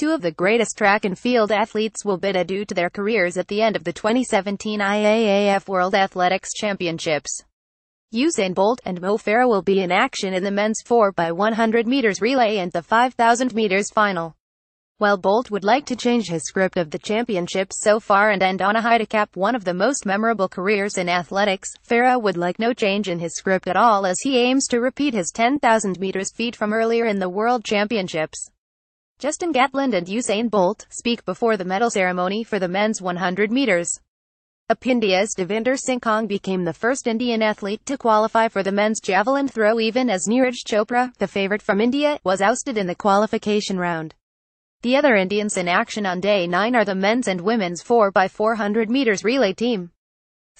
Two of the greatest track and field athletes will bid adieu to their careers at the end of the 2017 IAAF World Athletics Championships. Usain Bolt and Mo Farah will be in action in the men's 4x100 meters relay and the 5000 meters final. While Bolt would like to change his script of the championship so far and end on a high to cap one of the most memorable careers in athletics, Farah would like no change in his script at all as he aims to repeat his 10,000 meters feat from earlier in the World Championships. Justin Gatland and Usain Bolt speak before the medal ceremony for the men's 100 meters. Apindias Devinder Singhong became the first Indian athlete to qualify for the men's javelin throw even as Neeraj Chopra, the favorite from India, was ousted in the qualification round. The other Indians in action on day 9 are the men's and women's 4x400 meters relay team.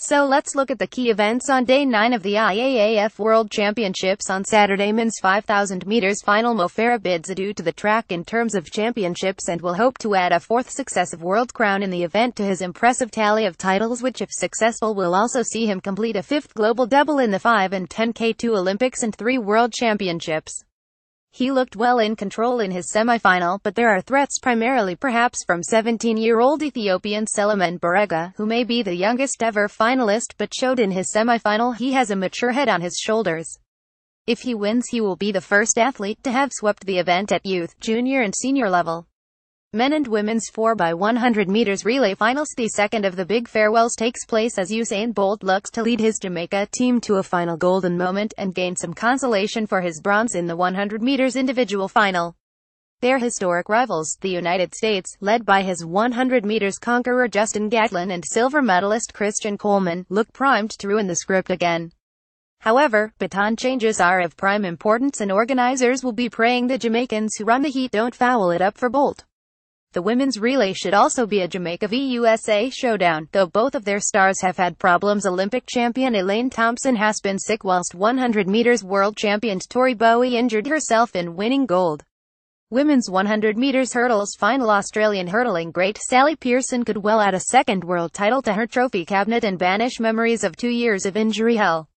So let's look at the key events on day 9 of the IAAF World Championships on Saturday men's 5000 meters final Mo Farah bids adieu to the track in terms of championships and will hope to add a fourth successive world crown in the event to his impressive tally of titles which if successful will also see him complete a fifth global double in the 5 and 10k2 Olympics and 3 World Championships. He looked well in control in his semifinal, but there are threats primarily perhaps from 17-year-old Ethiopian Seliman Berega, who may be the youngest ever finalist but showed in his semifinal he has a mature head on his shoulders. If he wins he will be the first athlete to have swept the event at youth, junior and senior level. Men and women's 4x100 meters relay finals The second of the big farewells takes place as Usain Bolt looks to lead his Jamaica team to a final golden moment and gain some consolation for his bronze in the 100 meters individual final. Their historic rivals, the United States, led by his 100 meters conqueror Justin Gatlin and silver medalist Christian Coleman, look primed to ruin the script again. However, baton changes are of prime importance and organizers will be praying the Jamaicans who run the heat don't foul it up for Bolt. The women's relay should also be a Jamaica v USA showdown, though both of their stars have had problems. Olympic champion Elaine Thompson has been sick whilst 100 meters world champion Tori Bowie injured herself in winning gold. Women's 100 meters hurdles final Australian hurdling great Sally Pearson could well add a second world title to her trophy cabinet and banish memories of two years of injury hell.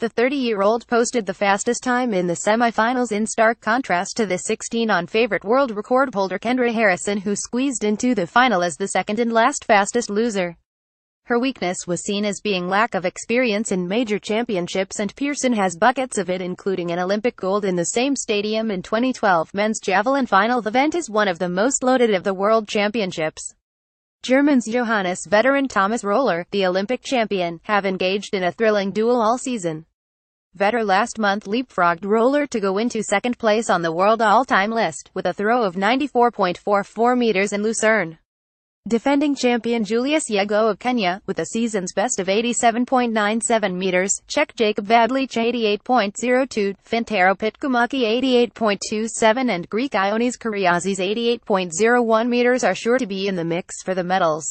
The 30-year-old posted the fastest time in the semifinals in stark contrast to the 16-on favorite world record holder Kendra Harrison who squeezed into the final as the second and last fastest loser. Her weakness was seen as being lack of experience in major championships and Pearson has buckets of it including an Olympic gold in the same stadium in 2012 men's javelin final. The event is one of the most loaded of the world championships. Germans Johannes veteran Thomas Roller, the Olympic champion, have engaged in a thrilling duel all season. Vetter last month leapfrogged Roller to go into second place on the world all-time list, with a throw of 94.44 meters in Lucerne. Defending champion Julius Yego of Kenya, with a season's best of 87.97 meters, Czech Jacob Vadlich 88.02, Fintero Pitkumaki 88.27 and Greek Ionis Kariazis 88.01 meters are sure to be in the mix for the medals.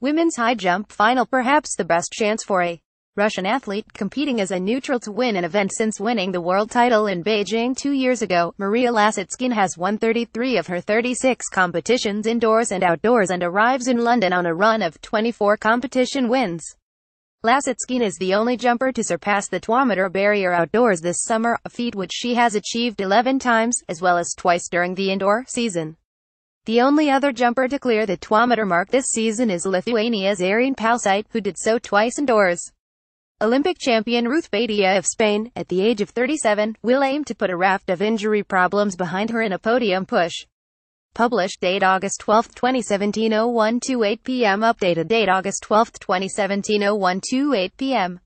Women's high jump final perhaps the best chance for a Russian athlete competing as a neutral to win an event since winning the world title in Beijing two years ago, Maria Lasitskin has won 33 of her 36 competitions indoors and outdoors and arrives in London on a run of 24 competition wins. Lasitskin is the only jumper to surpass the 2-meter barrier outdoors this summer, a feat which she has achieved 11 times, as well as twice during the indoor season. The only other jumper to clear the 2-meter mark this season is Lithuania's Erin Palsite, who did so twice indoors. Olympic champion Ruth Badia of Spain, at the age of 37, will aim to put a raft of injury problems behind her in a podium push. Published date August 12, 2017 0128 p.m. Updated date August 12, 2017 0128 p.m.